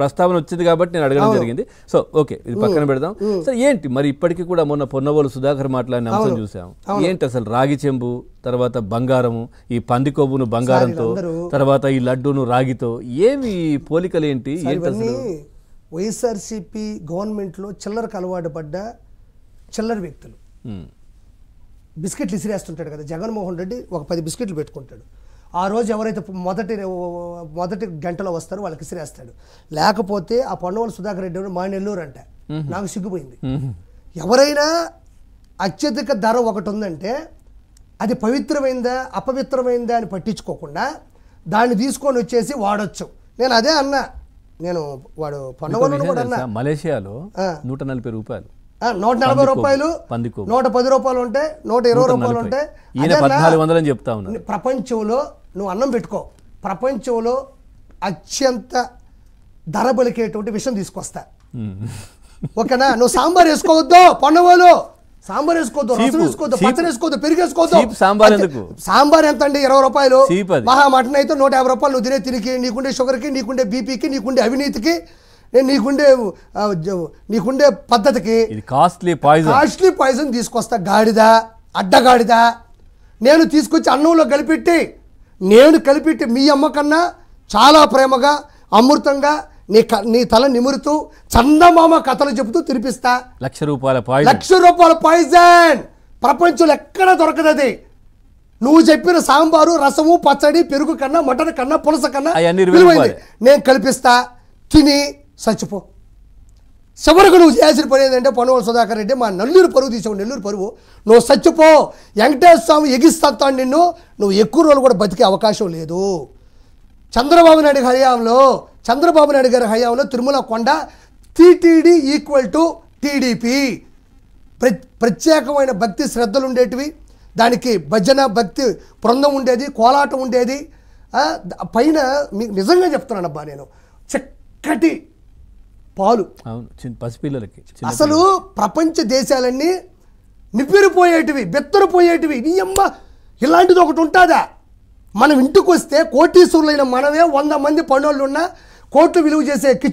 ప్రస్తావన వచ్చింది కాబట్టి నేను అడగడం జరిగింది సో ఓకే ఇది పక్కన పెడదాం సార్ ఏంటి మరి ఇప్పటికీ కూడా మొన్న పొన్నవోలు సుధాకర్ మాట్లాడిన అంశం చూసాం ఏంటి అసలు రాగి చెంబు తర్వాత బంగారము ఈ పంది కొవ్వును బంగారంతో తర్వాత ఈ లడ్డూను రాగితో ఏమి పోలికలు ఏంటి వైఎస్ఆర్సీపీ గవర్నమెంట్లో చిల్లరకు అలవాటు పడ్డ చిల్లర వ్యక్తులు బిస్కెట్లు ఇసిరేస్తుంటాడు కదా జగన్మోహన్ రెడ్డి ఒక పది బిస్కెట్లు పెట్టుకుంటాడు ఆ రోజు ఎవరైతే మొదటి మొదటి గంటలో వస్తారో వాళ్ళకి ఇసిరేస్తాడు లేకపోతే ఆ పొన్నవల సుధాకర్ రెడ్డి మా నెల్లూరు అంట నాకు సిగ్గుపోయింది ఎవరైనా అత్యధిక ధర ఒకటి ఉందంటే అది పవిత్రమైందా అపవిత్రమైందా అని పట్టించుకోకుండా దాన్ని తీసుకొని వచ్చేసి వాడచ్చు నేను అదే అన్నా నేను వాడు పండుగ కూడా అన్నా మలేషియాలో నూట నలభై రూపాయలు నూట నలభై రూపాయలు నూట పది రూపాయలు ఉంటే నూట ఇరవై రూపాయలు ఉంటే ప్రపంచంలో నువ్వు అన్నం పెట్టుకో ప్రపంచంలో అత్యంత ధర బలికేటువంటి విషయం తీసుకొస్తా ఓకేనా నువ్వు సాంబార్ వేసుకోవద్దు పొన్నవాలు సాంబార్ వేసుకోవద్దు రసం వేసుకోవద్దు పచ్చడి వేసుకోవద్దు పెరుగు వేసుకోవద్దు సాంబార్ ఎంత అండి ఇరవై రూపాయలు మహా మటన్ అయితే నూట యాభై రూపాయలు నువ్వు తినే తిరిగి నీకుండే షుగర్కి నీకుండే బీపీకి నీకుండే అవినీతికి నేను నీకుండే నీకుండే పద్ధతికి కాస్ట్లీ పాయిజన్ కాస్ట్లీ పాయిజన్ తీసుకొస్తా గాడిద అడ్డగాడిద నేను తీసుకొచ్చి అన్నంలో కలిపెట్టి నేను కలిపిట్టి మీ అమ్మ కన్నా చాలా ప్రేమగా అమృతంగా నీ నీ తల నిమురుతూ చందమామ కథలు చెబుతూ తినిపిస్తా లక్ష రూపాయల లక్ష రూపాయల పాయిజన్ ప్రపంచంలో ఎక్కడ దొరకదు అది నువ్వు చెప్పిన సాంబారు రసము పచ్చడి పెరుగు కన్నా మటన్ కన్నా పులస కన్నా నేను కల్పిస్తా తిని చచ్చిపో చివరికి నువ్వు చేయాల్సిన పని ఏంటంటే పనుగోల సుధాకర్ రెడ్డి మా నల్లూరు పరువు తీసావు నెల్లూరు పరువు నువ్వు చచ్చిపో వెంకటేశ్వర స్వామి ఎగిస్తాను నిన్ను నువ్వు ఎక్కువ రోజులు కూడా బతికే అవకాశం లేదు చంద్రబాబు నాయుడు హయాంలో చంద్రబాబు నాయుడు గారి హయాంలో తిరుమల కొండ టీటీడీ ఈక్వల్ టు టీడీపీ ప్ర ప్రత్యేకమైన భక్తి శ్రద్ధలు ఉండేటివి దానికి భజన భక్తి బృందం ఉండేది కోలాటం ఉండేది పైన మీకు నిజంగా చెప్తున్నానబ్బా నేను చక్కటి పాలు పసిపిల్లలకి అసలు ప్రపంచ దేశాలన్నీ నిప్పిరిపోయేటివి బెత్తరిపోయేటివి నీ అమ్మ ఇలాంటిది ఒకటి ఉంటుందా మనం ఇంటికి వస్తే కోటీశ్వరులైన మనమే వంద మంది పనులు కోట్లు విలువ చేసే కిచెన్